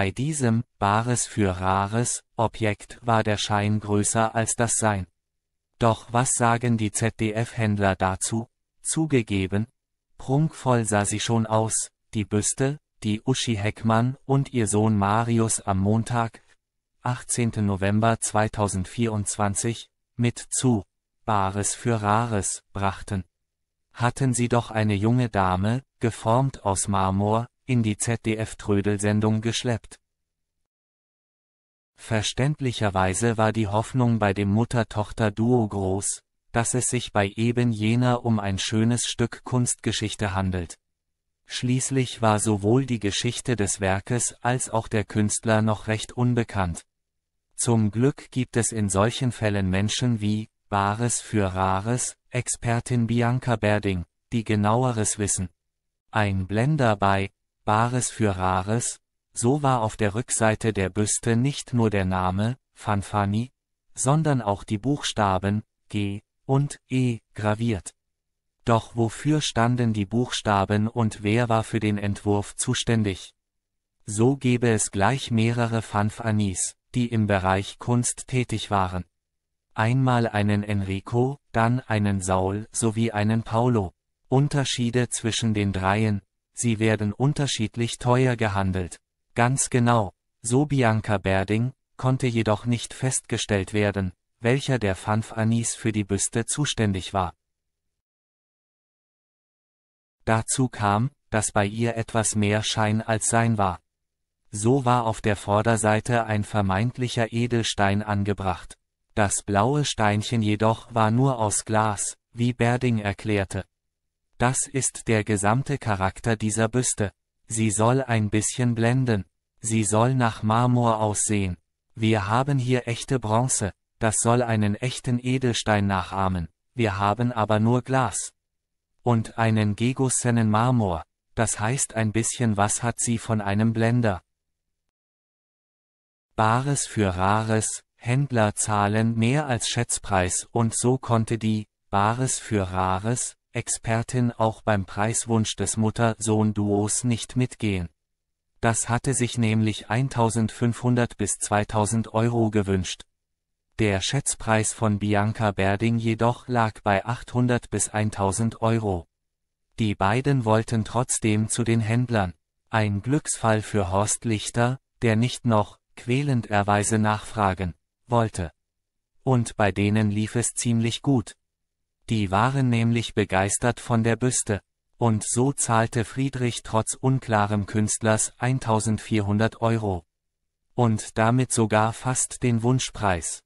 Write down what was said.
Bei diesem, Bares für Rares, Objekt war der Schein größer als das Sein. Doch was sagen die ZDF-Händler dazu? Zugegeben, prunkvoll sah sie schon aus, die Büste, die Uschi Heckmann und ihr Sohn Marius am Montag, 18. November 2024, mit zu Bares für Rares brachten. Hatten sie doch eine junge Dame, geformt aus Marmor, in die ZDF-Trödelsendung geschleppt. Verständlicherweise war die Hoffnung bei dem Mutter-Tochter-Duo groß, dass es sich bei eben jener um ein schönes Stück Kunstgeschichte handelt. Schließlich war sowohl die Geschichte des Werkes als auch der Künstler noch recht unbekannt. Zum Glück gibt es in solchen Fällen Menschen wie, Bares für Rares, Expertin Bianca Berding, die genaueres wissen. Ein Blender bei, Bares für Rares, so war auf der Rückseite der Büste nicht nur der Name, Fanfani, sondern auch die Buchstaben, G und E graviert. Doch wofür standen die Buchstaben und wer war für den Entwurf zuständig? So gäbe es gleich mehrere Fanfanis, die im Bereich Kunst tätig waren. Einmal einen Enrico, dann einen Saul sowie einen Paolo. Unterschiede zwischen den dreien, sie werden unterschiedlich teuer gehandelt. Ganz genau, so Bianca Berding, konnte jedoch nicht festgestellt werden, welcher der Fanfanis für die Büste zuständig war. Dazu kam, dass bei ihr etwas mehr Schein als Sein war. So war auf der Vorderseite ein vermeintlicher Edelstein angebracht. Das blaue Steinchen jedoch war nur aus Glas, wie Berding erklärte. Das ist der gesamte Charakter dieser Büste. Sie soll ein bisschen blenden. Sie soll nach Marmor aussehen. Wir haben hier echte Bronze. Das soll einen echten Edelstein nachahmen. Wir haben aber nur Glas. Und einen gegossenen Marmor. Das heißt ein bisschen was hat sie von einem Blender. Bares für Rares, Händler zahlen mehr als Schätzpreis und so konnte die, Bares für Rares, Expertin auch beim Preiswunsch des Mutter-Sohn-Duos nicht mitgehen. Das hatte sich nämlich 1500 bis 2000 Euro gewünscht. Der Schätzpreis von Bianca Berding jedoch lag bei 800 bis 1000 Euro. Die beiden wollten trotzdem zu den Händlern. Ein Glücksfall für Horst Lichter, der nicht noch, quälenderweise nachfragen, wollte. Und bei denen lief es ziemlich gut. Die waren nämlich begeistert von der Büste. Und so zahlte Friedrich trotz unklarem Künstlers 1400 Euro. Und damit sogar fast den Wunschpreis.